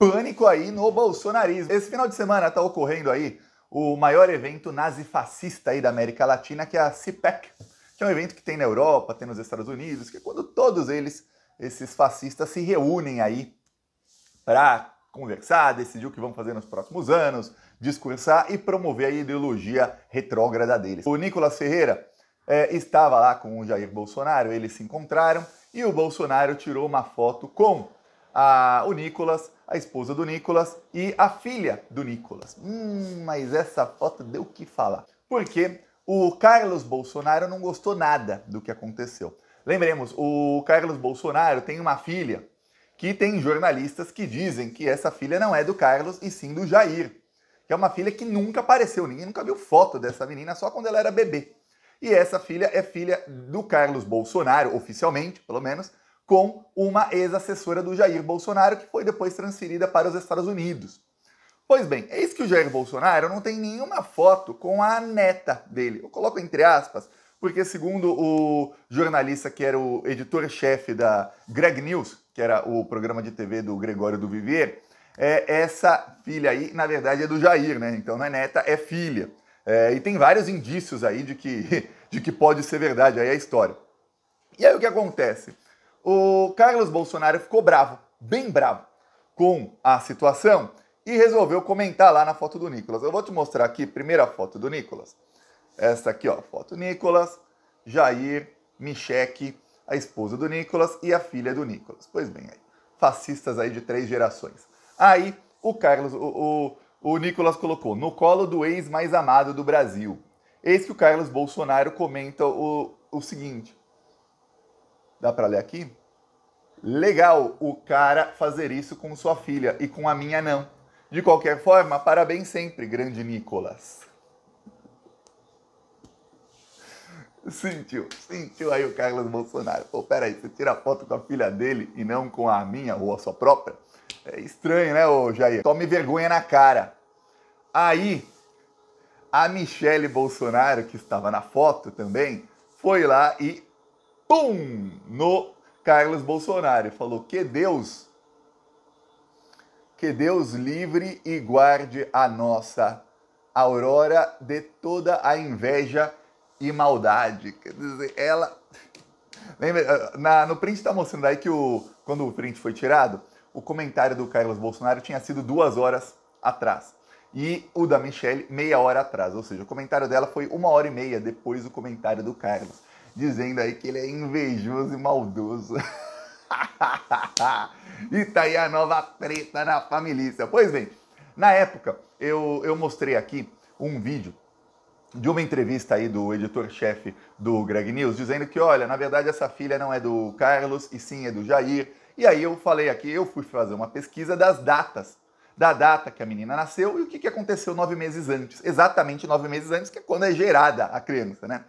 pânico aí no bolsonarismo. Esse final de semana está ocorrendo aí o maior evento nazifascista aí da América Latina, que é a CIPEC, que é um evento que tem na Europa, tem nos Estados Unidos, que é quando todos eles, esses fascistas, se reúnem aí para conversar, decidir o que vão fazer nos próximos anos, discursar e promover a ideologia retrógrada deles. O Nicolas Ferreira é, estava lá com o Jair Bolsonaro, eles se encontraram e o Bolsonaro tirou uma foto com a, o Nicolas, a esposa do Nicolas e a filha do Nicolas. Hum, mas essa foto deu o que falar. Porque o Carlos Bolsonaro não gostou nada do que aconteceu. Lembremos, o Carlos Bolsonaro tem uma filha que tem jornalistas que dizem que essa filha não é do Carlos e sim do Jair, que é uma filha que nunca apareceu, ninguém nunca viu foto dessa menina só quando ela era bebê. E essa filha é filha do Carlos Bolsonaro, oficialmente, pelo menos, com uma ex-assessora do Jair Bolsonaro, que foi depois transferida para os Estados Unidos. Pois bem, eis que o Jair Bolsonaro não tem nenhuma foto com a neta dele. Eu coloco entre aspas, porque segundo o jornalista que era o editor-chefe da Greg News, que era o programa de TV do Gregório do Viver, é, essa filha aí, na verdade, é do Jair, né? Então não é neta, é filha. É, e tem vários indícios aí de que, de que pode ser verdade aí é a história. E aí o que acontece? o Carlos Bolsonaro ficou bravo, bem bravo, com a situação e resolveu comentar lá na foto do Nicolas. Eu vou te mostrar aqui, primeira foto do Nicolas. Essa aqui, ó, foto Nicolas, Jair, Micheque, a esposa do Nicolas e a filha do Nicolas. Pois bem, aí, fascistas aí de três gerações. Aí o Carlos, o, o, o Nicolas colocou no colo do ex mais amado do Brasil. Eis que o Carlos Bolsonaro comenta o, o seguinte: Dá para ler aqui? Legal o cara fazer isso com sua filha e com a minha não. De qualquer forma, parabéns sempre, grande Nicolas. Sentiu, sentiu aí o Carlos Bolsonaro. Pô, peraí, você tira foto com a filha dele e não com a minha ou a sua própria? É estranho, né, ô Jair? Tome vergonha na cara. Aí, a Michele Bolsonaro, que estava na foto também, foi lá e pum, no Carlos Bolsonaro. Falou que Deus, que Deus livre e guarde a nossa aurora de toda a inveja e maldade. Quer dizer, ela. Lembra, eh, na, no print está mostrando aí que o, quando o print foi tirado, o comentário do Carlos Bolsonaro tinha sido duas horas atrás. E o da Michelle, meia hora atrás. Ou seja, o comentário dela foi uma hora e meia depois do comentário do Carlos dizendo aí que ele é invejoso e maldoso. e tá aí a nova treta na família. Pois bem, na época eu, eu mostrei aqui um vídeo de uma entrevista aí do editor-chefe do Greg News, dizendo que, olha, na verdade essa filha não é do Carlos e sim é do Jair. E aí eu falei aqui, eu fui fazer uma pesquisa das datas, da data que a menina nasceu e o que, que aconteceu nove meses antes, exatamente nove meses antes, que é quando é gerada a criança, né?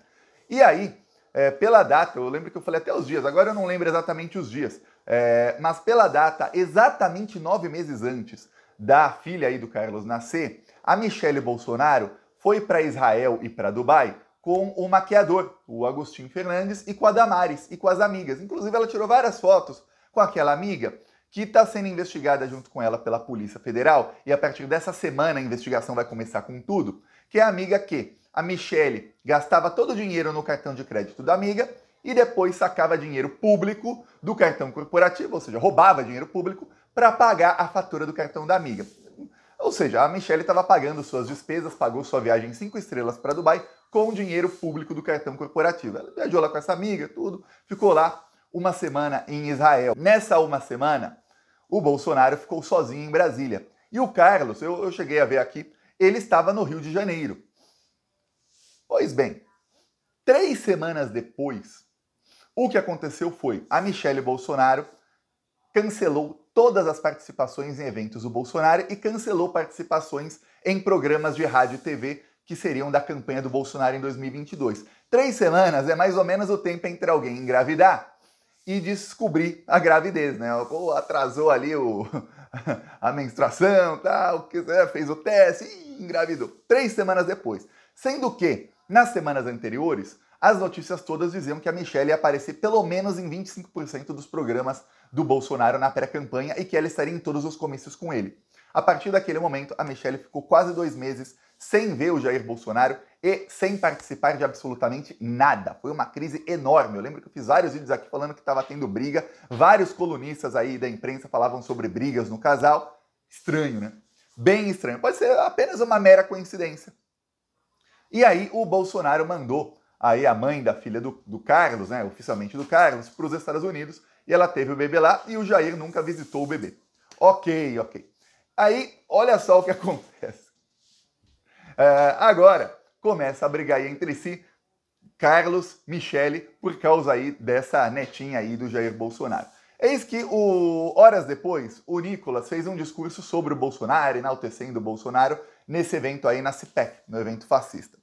E aí é, pela data, eu lembro que eu falei até os dias, agora eu não lembro exatamente os dias, é, mas pela data, exatamente nove meses antes da filha aí do Carlos nascer, a Michelle Bolsonaro foi para Israel e para Dubai com o maquiador, o Agostinho Fernandes, e com a Damares e com as amigas. Inclusive, ela tirou várias fotos com aquela amiga que está sendo investigada junto com ela pela Polícia Federal, e a partir dessa semana a investigação vai começar com tudo, que é a amiga que a Michelle gastava todo o dinheiro no cartão de crédito da amiga e depois sacava dinheiro público do cartão corporativo, ou seja, roubava dinheiro público para pagar a fatura do cartão da amiga. Ou seja, a Michelle estava pagando suas despesas, pagou sua viagem cinco estrelas para Dubai com dinheiro público do cartão corporativo. Ela viajou lá com essa amiga, tudo, ficou lá uma semana em Israel. Nessa uma semana, o Bolsonaro ficou sozinho em Brasília. E o Carlos, eu, eu cheguei a ver aqui, ele estava no Rio de Janeiro. Pois bem, três semanas depois, o que aconteceu foi a Michelle Bolsonaro cancelou todas as participações em eventos do Bolsonaro e cancelou participações em programas de rádio e TV que seriam da campanha do Bolsonaro em 2022. Três semanas é mais ou menos o tempo entre alguém engravidar e descobrir a gravidez, né? Ou atrasou ali o, a menstruação, tal, tá, né, fez o teste e engravidou. Três semanas depois. Sendo que nas semanas anteriores, as notícias todas diziam que a Michelle ia aparecer pelo menos em 25% dos programas do Bolsonaro na pré-campanha e que ela estaria em todos os comícios com ele. A partir daquele momento, a Michelle ficou quase dois meses sem ver o Jair Bolsonaro e sem participar de absolutamente nada. Foi uma crise enorme. Eu lembro que eu fiz vários vídeos aqui falando que estava tendo briga, vários colunistas aí da imprensa falavam sobre brigas no casal. Estranho, né? Bem estranho. Pode ser apenas uma mera coincidência. E aí o Bolsonaro mandou aí a mãe da filha do, do Carlos, né, oficialmente do Carlos, para os Estados Unidos e ela teve o bebê lá e o Jair nunca visitou o bebê. Ok, ok. Aí, olha só o que acontece. É, agora, começa a brigar entre si Carlos, Michele, por causa aí dessa netinha aí do Jair Bolsonaro. Eis que, o, horas depois, o Nicolas fez um discurso sobre o Bolsonaro, enaltecendo o Bolsonaro, nesse evento aí na CIPEC, no evento fascista.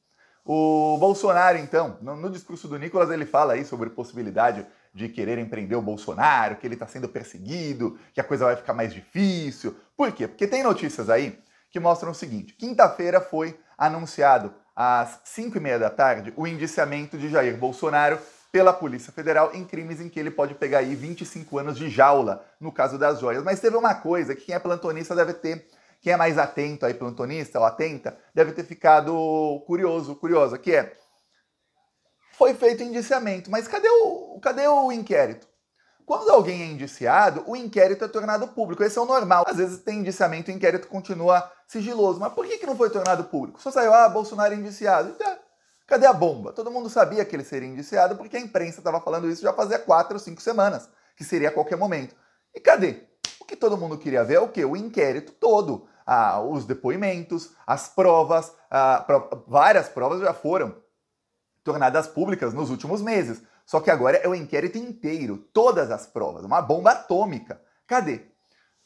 O Bolsonaro, então, no, no, discurso do Nicolas, ele fala aí sobre possibilidade de querer empreender o Bolsonaro, que ele está sendo perseguido, que a coisa vai ficar mais difícil. Por quê? Porque tem notícias aí que mostram o seguinte: quinta-feira foi anunciado às 5 e meia da tarde o indiciamento de Jair Bolsonaro pela Polícia Federal em crimes em que ele pode pegar aí 25 anos de jaula, no caso das joias. Mas teve uma coisa que quem é plantonista deve ter quem é mais atento aí, plantonista ou atenta, deve ter ficado curioso, curiosa, que é foi feito indiciamento, mas cadê o, cadê o inquérito? Quando alguém é indiciado, o inquérito é tornado público. Esse é o normal. Às vezes tem indiciamento e o inquérito continua sigiloso. Mas por que, que não foi tornado público? Só saiu, ah, Bolsonaro é indiciado. Então, cadê a bomba? Todo mundo sabia que ele seria indiciado porque a imprensa estava falando isso já fazia quatro ou cinco semanas, que seria a qualquer momento. E cadê? que todo mundo queria ver é o quê? O inquérito todo. Ah, os depoimentos, as provas, ah, várias provas já foram tornadas públicas nos últimos meses. Só que agora é o inquérito inteiro, todas as provas, uma bomba atômica. Cadê?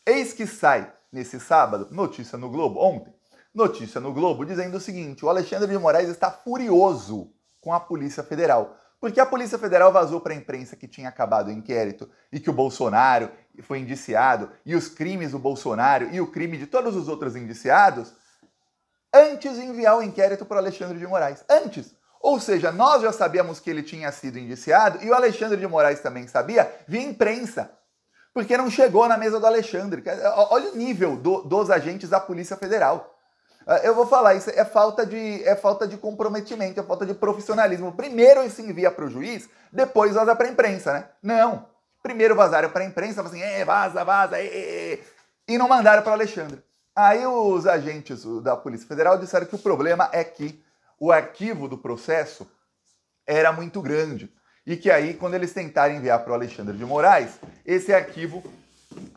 Eis que sai nesse sábado, notícia no Globo, ontem, notícia no Globo dizendo o seguinte: o Alexandre de Moraes está furioso com a Polícia Federal porque a Polícia Federal vazou para a imprensa que tinha acabado o inquérito e que o Bolsonaro foi indiciado e os crimes do Bolsonaro e o crime de todos os outros indiciados antes de enviar o inquérito para o Alexandre de Moraes. Antes! Ou seja, nós já sabíamos que ele tinha sido indiciado e o Alexandre de Moraes também sabia via imprensa. Porque não chegou na mesa do Alexandre. Olha o nível do, dos agentes da Polícia Federal. Ah, eu vou falar, isso é falta de, é falta de comprometimento, é falta de profissionalismo. Primeiro isso envia para o juiz, depois vaza para a imprensa, né? Não. Primeiro vazaram para a imprensa, assim, é, vaza, vaza, é, é, é. e não mandaram para Alexandre. Aí os agentes da Polícia Federal disseram que o problema é que o arquivo do processo era muito grande e que aí, quando eles tentaram enviar para o Alexandre de Moraes, esse arquivo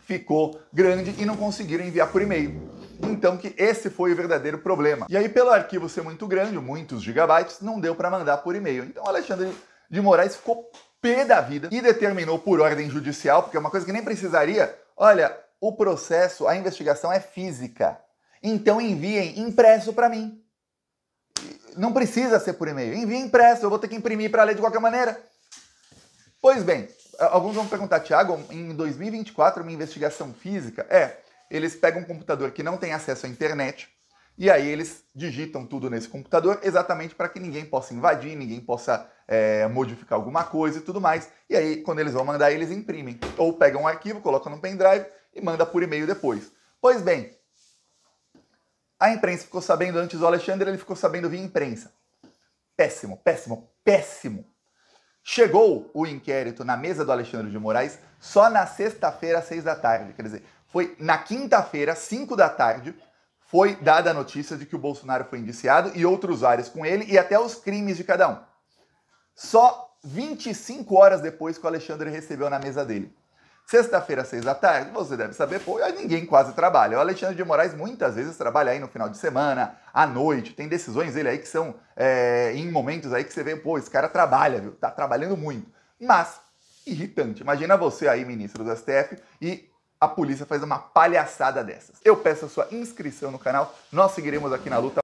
ficou grande e não conseguiram enviar por e-mail. Então que esse foi o verdadeiro problema. E aí pelo arquivo ser muito grande, muitos gigabytes, não deu para mandar por e-mail. Então Alexandre de Moraes ficou pé da vida e determinou por ordem judicial, porque é uma coisa que nem precisaria. Olha, o processo, a investigação é física. Então enviem impresso para mim. Não precisa ser por e-mail. Envie impresso, eu vou ter que imprimir para ler de qualquer maneira. Pois bem, alguns vão perguntar, Tiago, em 2024 uma investigação física? É, eles pegam um computador que não tem acesso à internet e aí eles digitam tudo nesse computador exatamente para que ninguém possa invadir, ninguém possa é, modificar alguma coisa e tudo mais. E aí, quando eles vão mandar, eles imprimem. Ou pegam um arquivo, colocam no pendrive e manda por e-mail depois. Pois bem, a imprensa ficou sabendo antes do Alexandre, ele ficou sabendo via imprensa. Péssimo, péssimo, péssimo. Chegou o inquérito na mesa do Alexandre de Moraes só na sexta-feira, às seis da tarde. Quer dizer, foi na quinta-feira, 5 da tarde, foi dada a notícia de que o Bolsonaro foi indiciado e outros vários com ele e até os crimes de cada um. Só 25 horas depois que o Alexandre recebeu na mesa dele. Sexta-feira, seis da tarde, você deve saber, pô, ninguém quase trabalha. O Alexandre de Moraes muitas vezes trabalha aí no final de semana, à noite, tem decisões dele aí que são é, em momentos aí que você vê, pô, esse cara trabalha, viu? Tá trabalhando muito. Mas, irritante. Imagina você aí, ministro do STF, e a polícia faz uma palhaçada dessas. Eu peço a sua inscrição no canal, nós seguiremos aqui na luta.